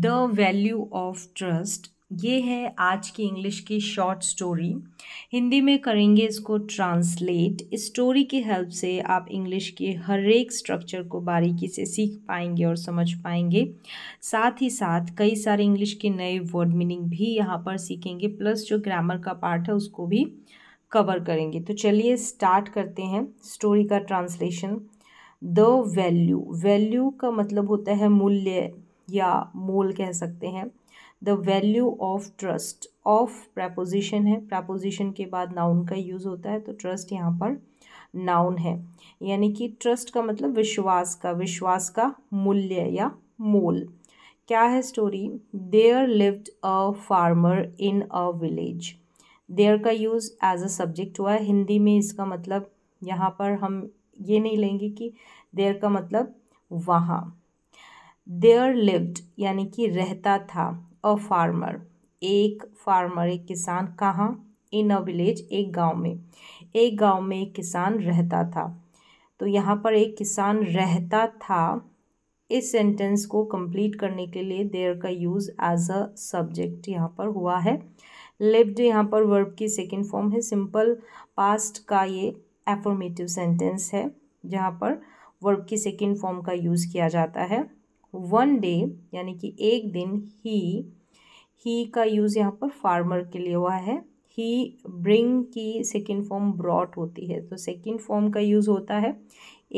the value of trust ये है आज की इंग्लिश की शॉर्ट स्टोरी हिंदी में करेंगे इसको ट्रांसलेट इस स्टोरी की हेल्प से आप इंग्लिश के हर एक स्ट्रक्चर को बारीकी से सीख पाएंगे और समझ पाएंगे साथ ही साथ कई सारे इंग्लिश के नए वर्ड मीनिंग भी यहाँ पर सीखेंगे प्लस जो ग्रामर का पार्ट है उसको भी कवर करेंगे तो चलिए स्टार्ट करते हैं स्टोरी का ट्रांसलेशन द वैल्यू वैल्यू का मतलब होता है मूल्य या मोल कह सकते हैं the value of trust of proposition है प्रपोजिशन के बाद नाउन का यूज़ होता है तो ट्रस्ट यहाँ पर नाउन है यानी कि ट्रस्ट का मतलब विश्वास का विश्वास का मूल्य या मोल क्या है story there lived a farmer in a village there का यूज़ एज अ सब्जेक्ट हुआ है हिंदी में इसका मतलब यहाँ पर हम ये नहीं लेंगे कि देयर का मतलब वहाँ देअर लिव्ड यानी कि रहता था अ फार्मर एक फार्मर एक किसान कहाँ इन अ विलेज एक गांव में एक गांव में एक किसान रहता था तो यहाँ पर एक किसान रहता था इस सेंटेंस को कंप्लीट करने के लिए देयर का यूज़ एज अ सब्जेक्ट यहाँ पर हुआ है लिव्ड यहाँ पर वर्ब की सेकेंड फॉर्म है सिंपल पास्ट का ये एफर्मेटिव सेंटेंस है जहाँ पर वर्ब की सेकेंड फॉर्म का यूज़ किया जाता है वन डे यानी कि एक दिन ही ही का यूज़ यहाँ पर फार्मर के लिए हुआ है ही ब्रिंग की सेकेंड फॉर्म ब्रॉट होती है तो सेकेंड फॉर्म का यूज़ होता है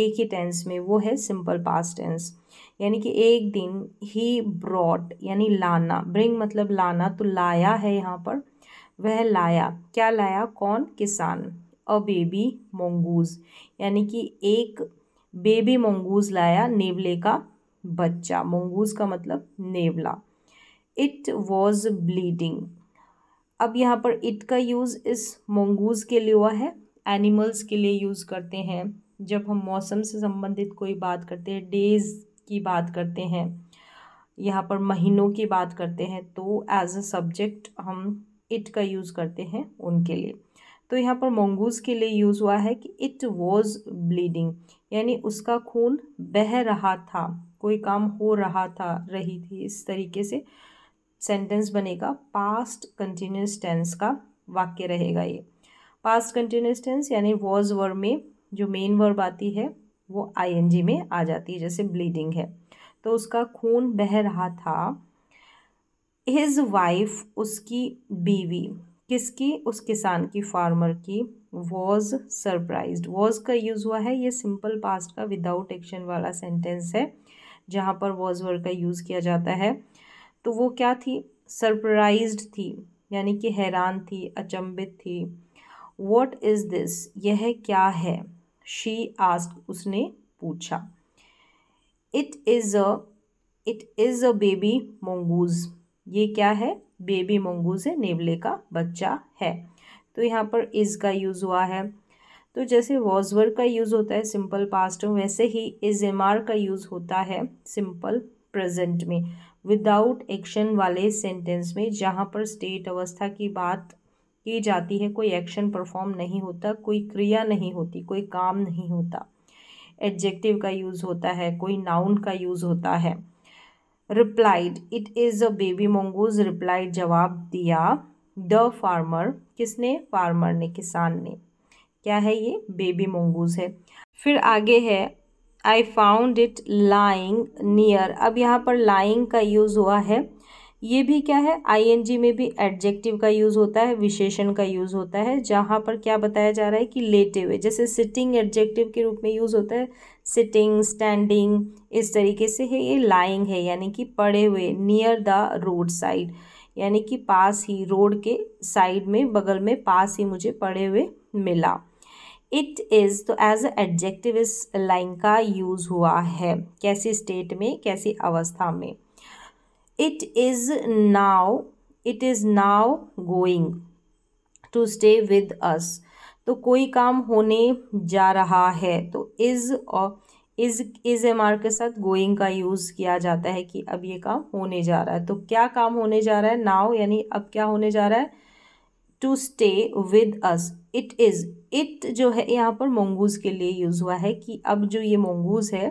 एक ही टेंस में वो है सिंपल पास टेंस यानी कि एक दिन ही ब्रॉट यानी लाना ब्रिंग मतलब लाना तो लाया है यहाँ पर वह लाया क्या लाया कौन किसान अ बेबी मोंगूज यानी कि एक बेबी मोंगूज लाया नेवले का बच्चा मोंगूज़ का मतलब नेवला इट वॉज ब्लीडिंग अब यहाँ पर इट का यूज़ इस मोंगूज़ के लिए हुआ है एनिमल्स के लिए यूज़ करते हैं जब हम मौसम से संबंधित कोई बात करते हैं डेज़ की बात करते हैं यहाँ पर महीनों की बात करते हैं तो एज अ सब्जेक्ट हम इट का यूज़ करते हैं उनके लिए तो यहाँ पर मोंगूज़ के लिए यूज़ हुआ है कि इट वॉज ब्लीडिंग यानी उसका खून बह रहा था कोई काम हो रहा था रही थी इस तरीके से सेंटेंस बनेगा पास्ट कंटिन्यूस टेंस का वाक्य रहेगा ये पास्ट कंटिन्यूस टेंस यानी वॉज वर्ब में जो मेन वर्ब आती है वो आईएनजी में आ जाती है जैसे ब्लीडिंग है तो उसका खून बह रहा था हिज वाइफ उसकी बीवी किसकी उस किसान की फार्मर की वॉज सरप्राइज वॉज का यूज़ हुआ है ये सिंपल पास्ट का विदाउट एक्शन वाला सेंटेंस है जहाँ पर वॉज वर्ड का यूज़ किया जाता है तो वो क्या थी सरप्राइज थी यानी कि हैरान थी अचंभित थी वॉट इज़ दिस यह क्या है शी आस्क उसने पूछा it is a it is a baby mongoose ये क्या है बेबी मंगूज़ है नेवले का बच्चा है तो यहाँ पर इज़ का यूज़ हुआ है तो जैसे वॉजवर का यूज़ होता है सिंपल पास्ट में वैसे ही एम आर का यूज़ होता है सिंपल प्रेजेंट में विदाउट एक्शन वाले सेंटेंस में जहाँ पर स्टेट अवस्था की बात की जाती है कोई एक्शन परफॉर्म नहीं होता कोई क्रिया नहीं होती कोई काम नहीं होता एडजेक्टिव का यूज़ होता है कोई नाउन का यूज़ होता है replied it is a baby mongoose replied जवाब दिया द फार्मर किसने फार्मर ने किसान ने क्या है ये बेबी मोंगूज है फिर आगे है I found it lying near अब यहाँ पर लाइंग का यूज़ हुआ है ये भी क्या है जी में भी एडजेक्टिव का यूज़ होता है विशेषण का यूज़ होता है जहाँ पर क्या बताया जा रहा है कि लेटे हुए जैसे सिटिंग एडजेक्टिव के रूप में यूज़ होता है सिटिंग स्टैंडिंग इस तरीके से है ये लाइंग है यानी कि पड़े हुए नियर द रोड साइड यानी कि पास ही रोड के साइड में बगल में पास ही मुझे पड़े हुए मिला इट इज़ तो एज अ एडजेक्टिव इस लाइन का यूज़ हुआ है कैसी स्टेट में कैसी अवस्था में it is now it is now going to stay with us तो कोई काम होने जा रहा है तो इज़ और इज़ इज़ एम आर के साथ गोइंग का यूज़ किया जाता है कि अब ये काम होने जा रहा है तो क्या काम होने जा रहा है नाव यानी अब क्या होने जा रहा है to stay with us it is it जो है यहाँ पर मोंगूज़ के लिए यूज़ हुआ है कि अब जो ये मोंगूज़ है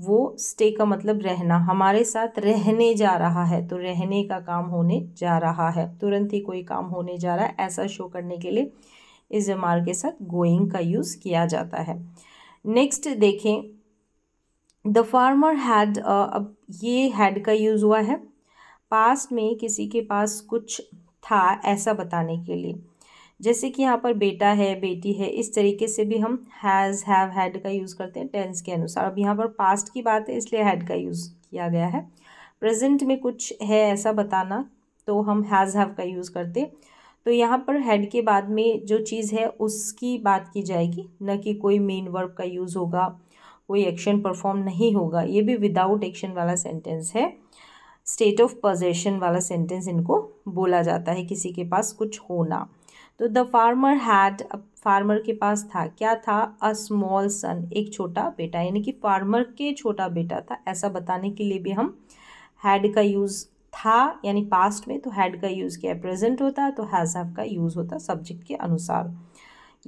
वो स्टे का मतलब रहना हमारे साथ रहने जा रहा है तो रहने का काम होने जा रहा है तुरंत ही कोई काम होने जा रहा है ऐसा शो करने के लिए इस जमार के साथ गोइंग का यूज़ किया जाता है नेक्स्ट देखें द फार्मर हैड अब ये हैड का यूज़ हुआ है पास्ट में किसी के पास कुछ था ऐसा बताने के लिए जैसे कि यहाँ पर बेटा है बेटी है इस तरीके से भी हम हैज़ हैव हैड का यूज़ करते हैं टेंस के अनुसार अब यहाँ पर पास्ट की बात है इसलिए हैड का यूज़ किया गया है प्रेजेंट में कुछ है ऐसा बताना तो हम हैज़ हैव का यूज़ करते तो यहाँ पर हैड के बाद में जो चीज़ है उसकी बात की जाएगी न कि कोई मेन वर्ब का यूज़ होगा कोई एक्शन परफॉर्म नहीं होगा ये भी विदाउट एक्शन वाला सेंटेंस है स्टेट ऑफ पोजेशन वाला सेंटेंस इनको बोला जाता है किसी के पास कुछ होना तो द फार्मर हैड फार्मर के पास था क्या था अ स्मॉल सन एक छोटा बेटा यानी कि फार्मर के छोटा बेटा था ऐसा बताने के लिए भी हम हैड का यूज़ था यानी पास्ट में तो हैड का यूज़ किया प्रेजेंट होता तो हैज़ हैव का यूज़ होता सब्जेक्ट के अनुसार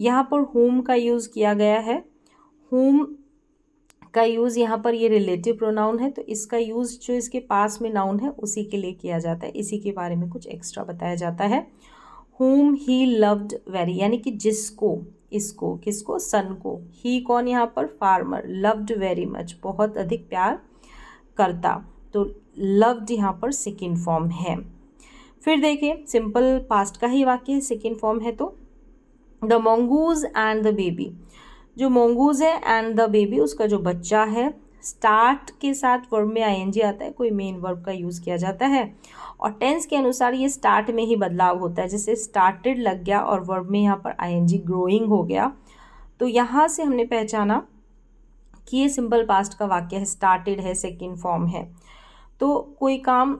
यहाँ पर होम का यूज़ किया गया है होम का यूज़ यहाँ पर ये रिलेटिव प्रोनाउन है तो इसका यूज़ जो इसके पास में नाउन है उसी के लिए किया जाता है इसी के बारे में कुछ एक्स्ट्रा बताया जाता है होम ही लव्ड वेरी यानी कि जिसको इसको किसको सन को ही कौन यहाँ पर फार्मर लव्ड वेरी मच बहुत अधिक प्यार करता तो लव्ड यहाँ पर सेकेंड फॉर्म है फिर देखें सिंपल पास्ट का ही वाक्य है सेकेंड फॉर्म है तो the mongoose and the baby जो मोंगूज है एंड द बेबी उसका जो बच्चा है स्टार्ट के साथ वर्ब में आई आता है कोई मेन वर्ब का यूज़ किया जाता है और टेंस के अनुसार ये स्टार्ट में ही बदलाव होता है जैसे स्टार्टेड लग गया और वर्ब में यहाँ पर आई ग्रोइंग हो गया तो यहाँ से हमने पहचाना कि ये सिंपल पास्ट का वाक्य है स्टार्टेड है सेकेंड फॉर्म है तो कोई काम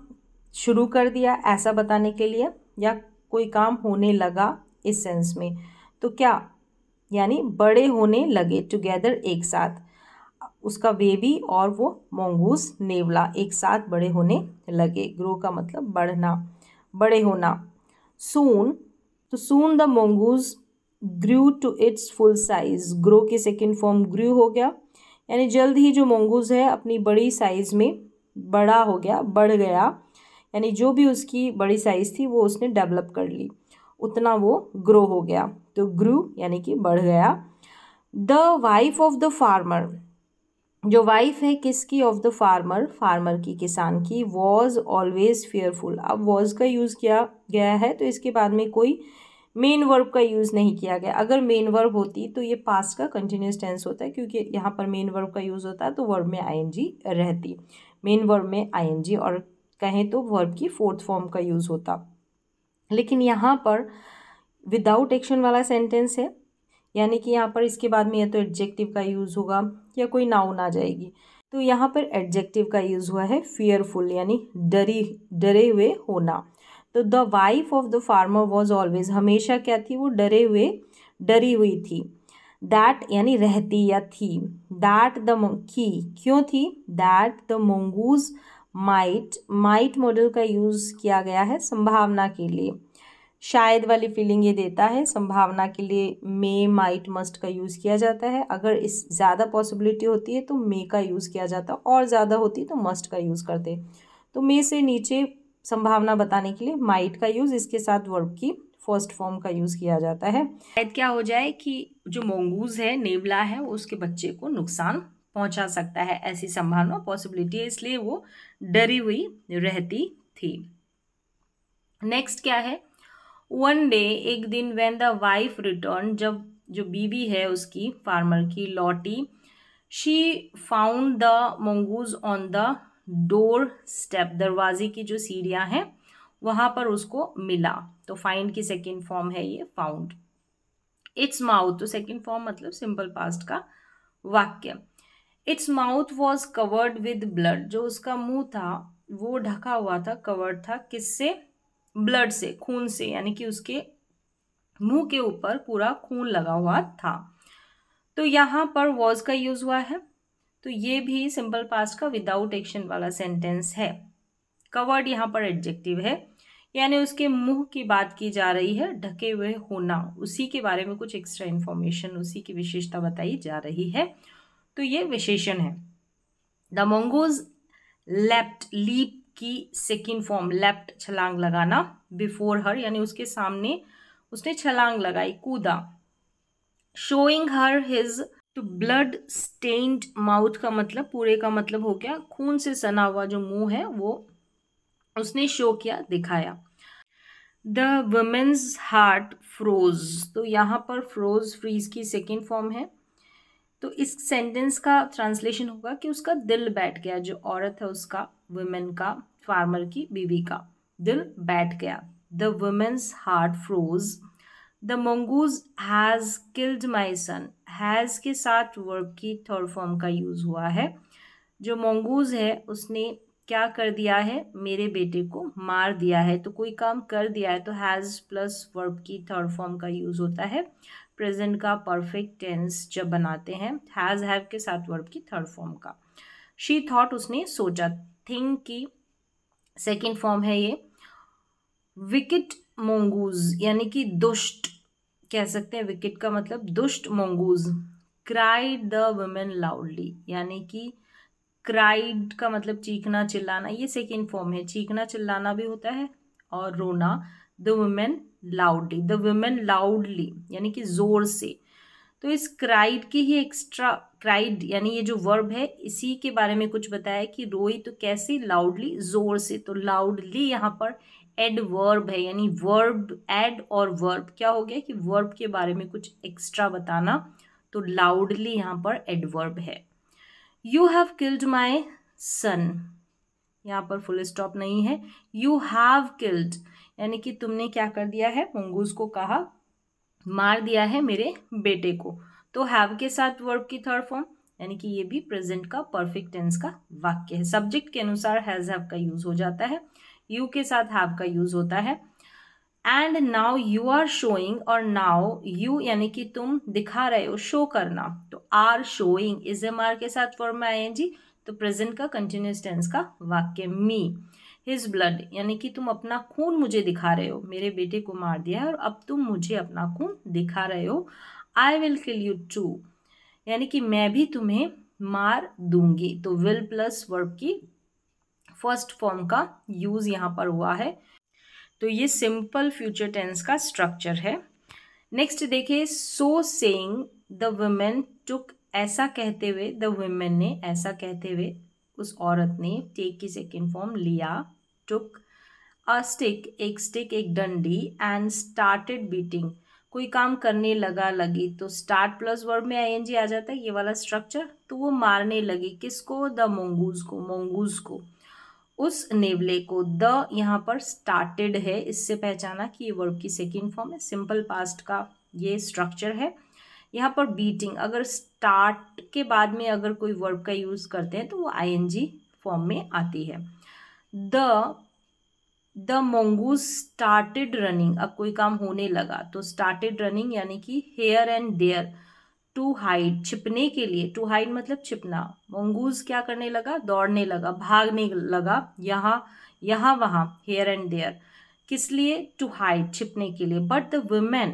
शुरू कर दिया ऐसा बताने के लिए या कोई काम होने लगा इस सेंस में तो क्या यानी बड़े होने लगे टुगेदर एक साथ उसका बेबी और वो मोंगूस नेवला एक साथ बड़े होने लगे ग्रो का मतलब बढ़ना बड़े होना सून तो soon the mongoose grew to its full size grow के सेकेंड फॉर्म ग्रू हो गया यानी जल्द ही जो मोंगूस है अपनी बड़ी साइज में बड़ा हो गया बढ़ गया यानी जो भी उसकी बड़ी साइज थी वो उसने डेवलप कर ली उतना वो ग्रो हो गया तो ग्रू यानी कि बढ़ गया the wife of the farmer जो वाइफ है किसकी ऑफ द फार्मर फार्मर की किसान की वॉज ऑलवेज फेयरफुल अब वॉज का यूज़ किया गया है तो इसके बाद में कोई मेन वर्ब का यूज़ नहीं किया गया अगर मेन वर्ब होती तो ये पास का कंटिन्यूस टेंस होता है क्योंकि यहाँ पर मेन वर्ब का यूज़ होता है तो वर्ब में आईएनजी रहती मेन वर्ब में आईएनजी और कहें तो वर्ब की फोर्थ फॉर्म का यूज़ होता लेकिन यहाँ पर विदाउट एक्शन वाला सेंटेंस है यानी कि यहाँ पर इसके बाद में या तो एडजेक्टिव का यूज़ होगा या कोई नाउन आ जाएगी तो यहाँ पर एडजेक्टिव का यूज़ हुआ है फियरफुल यानी डरी डरे हुए होना तो the wife of the farmer was always हमेशा क्या थी वो डरे हुए डरी हुई थी दैट यानी रहती या थी दैट द की क्यों थी that the mongoose might might model का यूज़ किया गया है संभावना के लिए शायद वाली फीलिंग ये देता है संभावना के लिए मे माइट मस्ट का यूज़ किया जाता है अगर इस ज़्यादा पॉसिबिलिटी होती है तो मे का यूज़ किया जाता है और ज़्यादा होती है तो मस्ट का यूज़ करते तो मे से नीचे संभावना बताने के लिए माइट का यूज़ इसके साथ वर्ब की फर्स्ट फॉर्म का यूज़ किया जाता है शायद क्या हो जाए कि जो मोंगूज है नेवला है उसके बच्चे को नुकसान पहुँचा सकता है ऐसी संभावना पॉसिबिलिटी है इसलिए वो डरी हुई रहती थी नेक्स्ट क्या है वन डे एक दिन वेन द वाइफ रिटर्न जब जो बीवी है उसकी फार्मर की लॉटी she found the mongoose on the doorstep दरवाजे की जो सीढ़ियाँ हैं वहाँ पर उसको मिला तो फाइंड की सेकेंड फॉर्म है ये फाउंड इट्स माउथ तो सेकेंड फॉर्म मतलब सिंपल पास्ट का वाक्य its mouth was covered with blood जो उसका मुंह था वो ढका हुआ था कवर्ड था किससे ब्लड से खून से यानी कि उसके मुंह के ऊपर पूरा खून लगा हुआ था तो यहाँ पर वॉज का यूज हुआ है तो ये भी सिंपल पास्ट का विदाउट एक्शन वाला सेंटेंस है कवर्ड यहाँ पर एडजेक्टिव है यानी उसके मुंह की बात की जा रही है ढके हुए होना उसी के बारे में कुछ एक्स्ट्रा इन्फॉर्मेशन उसी की विशेषता बताई जा रही है तो ये विशेषण है द मोंगोज लेप्ट लीप की सेकेंड फॉर्म लेफ्ट छलांग लगाना बिफोर हर यानी उसके सामने उसने छलांग लगाई कूदा showing her his to blood stained mouth का मतलब पूरे का मतलब हो गया खून से सना हुआ जो मुंह है वो उसने शो किया दिखाया द वुमेन्स हार्ट फ्रोज तो यहाँ पर फ्रोज फ्रीज की सेकेंड फॉर्म है तो इस सेंटेंस का ट्रांसलेशन होगा कि उसका दिल बैठ गया जो औरत है उसका वुमेन का फार्मर की बीवी का दिल बैठ गया the woman's heart froze the mongoose has killed my son has के साथ वर्ब की थर्ड फॉर्म का यूज़ हुआ है जो मंगूज है उसने क्या कर दिया है मेरे बेटे को मार दिया है तो कोई काम कर दिया है तो हैज़ प्लस वर्ब की थर्ड फॉर्म का यूज़ होता है प्रेजेंट का परफेक्ट टेंस जब बनाते हैं हैज़ हैव के साथ वर्ब की थर्ड फॉर्म का शी थॉट उसने सोचा थिंक की सेकेंड फॉर्म है ये विकेट मोंगूज यानी कि दुष्ट कह सकते हैं विकेट का मतलब दुष्ट mongoose cried the woman loudly यानी कि क्राइड का मतलब चीखना चिल्लाना ये सेकेंड फॉर्म है चीखना चिल्लाना भी होता है और रोना the woman loudly the woman loudly यानी कि जोर से तो इस क्राइड की ही एक्स्ट्रा क्राइड यानी ये जो वर्ब है इसी के बारे में कुछ बताया कि रोई तो कैसे लाउडली जोर से तो लाउडली यहाँ पर एड वर्ब है यानी वर्ब एड और वर्ब क्या हो गया कि वर्ब के बारे में कुछ एक्स्ट्रा बताना तो लाउडली यहाँ पर एडवर्ब है you have killed my son यहाँ पर फुल स्टॉप नहीं है यू हैव किल्ड यानी कि तुमने क्या कर दिया है मंगूज को कहा मार दिया है मेरे बेटे को तो हैव के साथ वर्ब की थर्ड फॉर्म यानी कि ये भी प्रेजेंट का परफेक्ट टेंस का वाक्य है सब्जेक्ट के अनुसार हैज हैव का यूज हो जाता है यू के साथ हैव का यूज होता है and now you are showing और नाउ यू यानी कि तुम दिखा रहे हो शो करना तो are showing is am are के साथ फॉर्म में आई एन जी तो प्रेजेंट का कंटिन्यूस टेंस का वाक्य मी हिज ब्लड यानी कि तुम अपना खून मुझे दिखा रहे हो मेरे बेटे को मार दिया है और अब तुम मुझे अपना खून दिखा रहे हो I will kill you too यानी कि मैं भी तुम्हें मार दूंगी तो विल प्लस वर्ब की फर्स्ट फॉर्म का यूज़ यहाँ पर हुआ है तो ये सिंपल फ्यूचर टेंस का स्ट्रक्चर है नेक्स्ट देखिए so saying the woman took ऐसा कहते हुए द वुमेन ने ऐसा कहते हुए उस औरत ने टेक की सेकेंड फॉर्म लिया took a stick एक stick एक डंडी and started beating कोई काम करने लगा लगी तो स्टार्ट प्लस वर्ब में आई आ जाता है ये वाला स्ट्रक्चर तो वो मारने लगी किसको द मोंगूज को मोंगूज को उस नेवले को द यहाँ पर स्टार्टेड है इससे पहचाना कि ये वर्ब की सेकेंड फॉर्म है सिंपल पास्ट का ये स्ट्रक्चर है यहाँ पर बीटिंग अगर स्टार्ट के बाद में अगर कोई वर्ब का यूज़ करते हैं तो वो आईएनजी फॉर्म में आती है the the mongoose started running अब कोई काम होने लगा तो स्टार्टेड रनिंग यानी कि here and there to hide छिपने के लिए टू हाइड मतलब छिपना मोंगूज क्या करने लगा दौड़ने लगा भागने लगा यहाँ यहाँ वहाँ हेयर एंड देयर किस लिए टू हाइड छिपने के लिए but the woman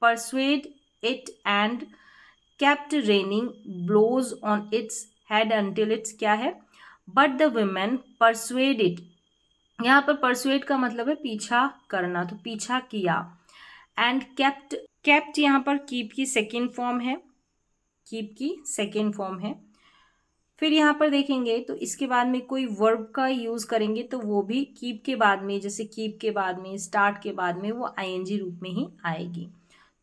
persuade it and kept raining blows on its head till its क्या है बट द परसुएड परसुएडिड यहाँ पर परसुएड का मतलब है पीछा करना तो पीछा किया एंड कैप्ट कैप्ट यहाँ पर कीप की सेकेंड फॉर्म है कीप की सेकेंड फॉर्म है फिर यहाँ पर देखेंगे तो इसके बाद में कोई वर्ब का यूज़ करेंगे तो वो भी कीप के बाद में जैसे कीप के बाद में स्टार्ट के बाद में वो जी रूप में ही आएगी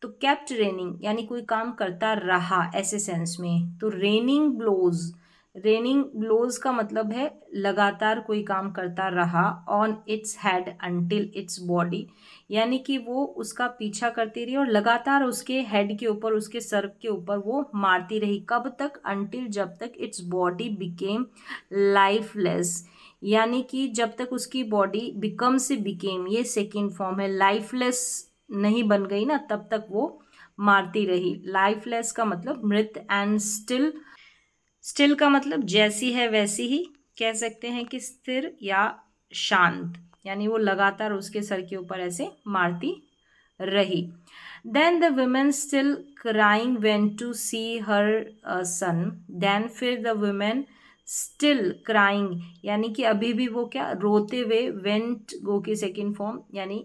तो कैप्ट रेनिंग यानी कोई काम करता रहा ऐसे सेंस में तो रेनिंग ब्लोज रेनिंग ग्लोज का मतलब है लगातार कोई काम करता रहा on its head until its body यानी कि वो उसका पीछा करती रही और लगातार उसके हेड के ऊपर उसके सर के ऊपर वो मारती रही कब तक अंटिल जब तक इट्स बॉडी बिकेम लाइफलेस यानी कि जब तक उसकी बॉडी बिकम से बिकेम ये सेकेंड फॉर्म है लाइफलेस नहीं बन गई ना तब तक वो मारती रही लाइफलेस का मतलब मृत एंड स्टिल स्टिल का मतलब जैसी है वैसी ही कह सकते हैं कि स्थिर या शांत यानी वो लगातार उसके सर के ऊपर ऐसे मारती रही then the woman still crying went to see her son then फिर द वुमेन स्टिल क्राइंग यानी कि अभी भी वो क्या रोते हुए वेंट गो की सेकेंड फॉर्म यानी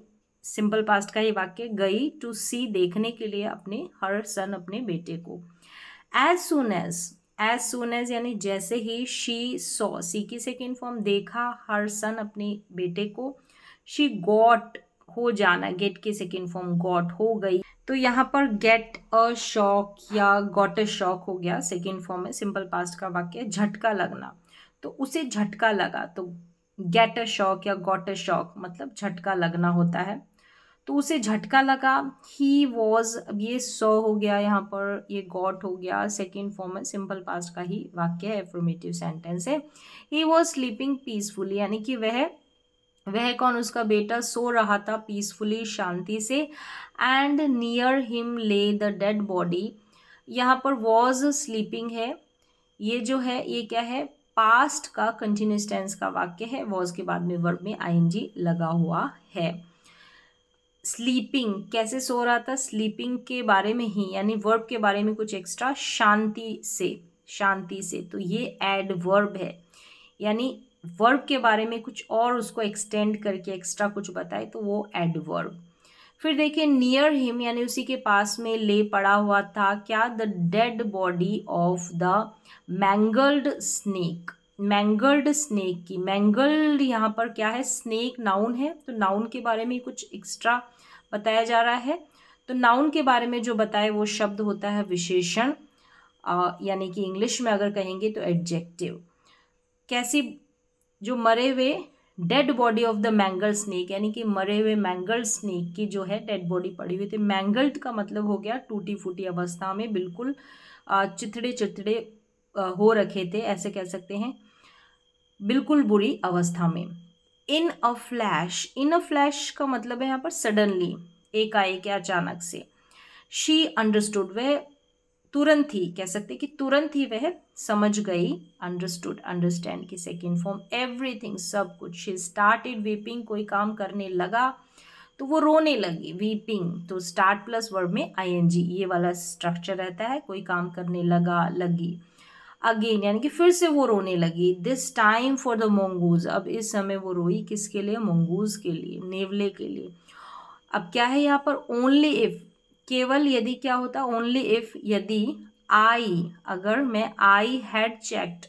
सिंपल पास्ट का ही वाक्य गई टू सी देखने के लिए अपने हर सन अपने बेटे को as soon as as soon as यानी जैसे ही शी सॉ सी की सेकेंड फॉर्म देखा हर सन अपने बेटे को शी गॉट हो जाना गेट की सेकेंड फॉर्म गॉट हो गई तो यहाँ पर गेट अ शॉक या गॉट अ शॉक हो गया सेकेंड फॉर्म में सिंपल पास्ट का वाक्य झटका लगना तो उसे झटका लगा तो गेट अ शॉक या गॉट अ शॉक मतलब झटका लगना होता है तो उसे झटका लगा ही वॉज अब ये सो हो गया यहाँ पर ये गॉट हो गया सेकेंड फॉर्म सिंपल पास्ट का ही वाक्य है एफर्मेटिव सेंटेंस है ही वॉज स्लीपिंग पीसफुली यानी कि वह वह कौन उसका बेटा सो रहा था पीसफुली शांति से and near him lay the dead body यहाँ पर वॉज स्लीपिंग है ये जो है ये क्या है पास्ट का कंटिन्यूस टेंस का वाक्य है वॉज के बाद में वर्ब में जी लगा हुआ है स्लीपिंग कैसे सो रहा था स्लीपिंग के बारे में ही यानी वर्ब के बारे में कुछ एक्स्ट्रा शांति से शांति से तो ये एड वर्ब है यानी वर्ब के बारे में कुछ और उसको एक्सटेंड करके एक्स्ट्रा कुछ बताए तो वो एड वर्ब फिर देखिए नियर हिम यानी उसी के पास में ले पड़ा हुआ था क्या the dead body of the mangled snake mangled snake की मैंगल्ड यहाँ पर क्या है स्नेक नाउन है तो नाउन के बारे में कुछ एक्स्ट्रा बताया जा रहा है तो नाउन के बारे में जो बताए वो शब्द होता है विशेषण यानी कि इंग्लिश में अगर कहेंगे तो एडजेक्टिव कैसी जो मरे हुए dead body of the mangle snake यानी कि मरे हुए मैंगल स्नेक की जो है डेड बॉडी पड़ी हुई थी मैंगल्ड का मतलब हो गया टूटी फूटी अवस्था में बिल्कुल चिथड़े चिथड़े हो रखे थे ऐसे कह सकते हैं बिल्कुल बुरी अवस्था में इन a flash in a flash का मतलब है यहाँ पर सडनली एकाएक या अचानक से शी अंडरस्टूड वह तुरंत ही कह सकते कि तुरंत ही वह समझ गई अंडरस्टूड अंडरस्टैंड की सेकेंड फॉर्म एवरीथिंग सब कुछ शी स्टार्टेड वीपिंग कोई काम करने लगा तो वो रोने लगी वीपिंग तो स्टार्ट प्लस वर्ड में आई ये वाला स्ट्रक्चर रहता है कोई काम करने लगा लगी अगेन यानी कि फिर से वो रोने लगी this time for the mongoose अब इस समय वो रोई किसके लिए मंगूज के लिए नेवले के लिए अब क्या है यहाँ पर ओनली इफ़ केवल यदि क्या होता ओनली इफ़ यदि आई अगर मैं आई हैड चेक्ड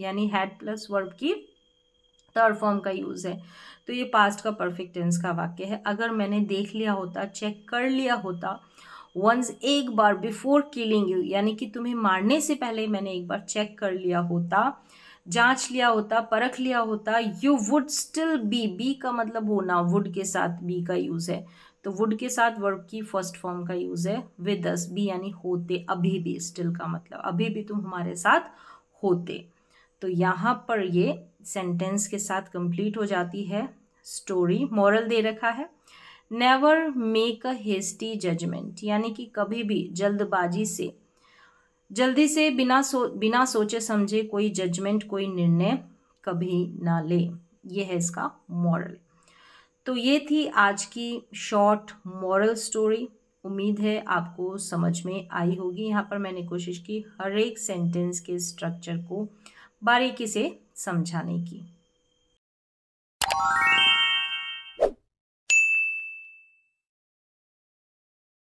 यानी हैड प्लस वर्ब की थर्ड फॉर्म का यूज़ है तो ये पास्ट का परफेक्ट टेंस का वाक्य है अगर मैंने देख लिया होता चेक कर लिया होता वंस एक बार बिफोर किलिंग यू यानी कि तुम्हें मारने से पहले मैंने एक बार चेक कर लिया होता जांच लिया होता परख लिया होता you would still be be का मतलब होना वुड के साथ बी का यूज़ है तो वुड के साथ वर्ब की फर्स्ट फॉर्म का यूज़ है विद अस बी यानी होते अभी भी स्टिल का मतलब अभी भी तुम हमारे साथ होते तो यहाँ पर ये सेंटेंस के साथ कंप्लीट हो जाती है स्टोरी मॉरल दे रखा है never make a hasty judgment यानी कि कभी भी जल्दबाजी से जल्दी से बिना सो बिना सोचे समझे कोई जजमेंट कोई निर्णय कभी ना ले ये है इसका मॉरल तो ये थी आज की शॉर्ट मॉरल स्टोरी उम्मीद है आपको समझ में आई होगी यहाँ पर मैंने कोशिश की हर एक सेंटेंस के स्ट्रक्चर को बारीकी से समझाने की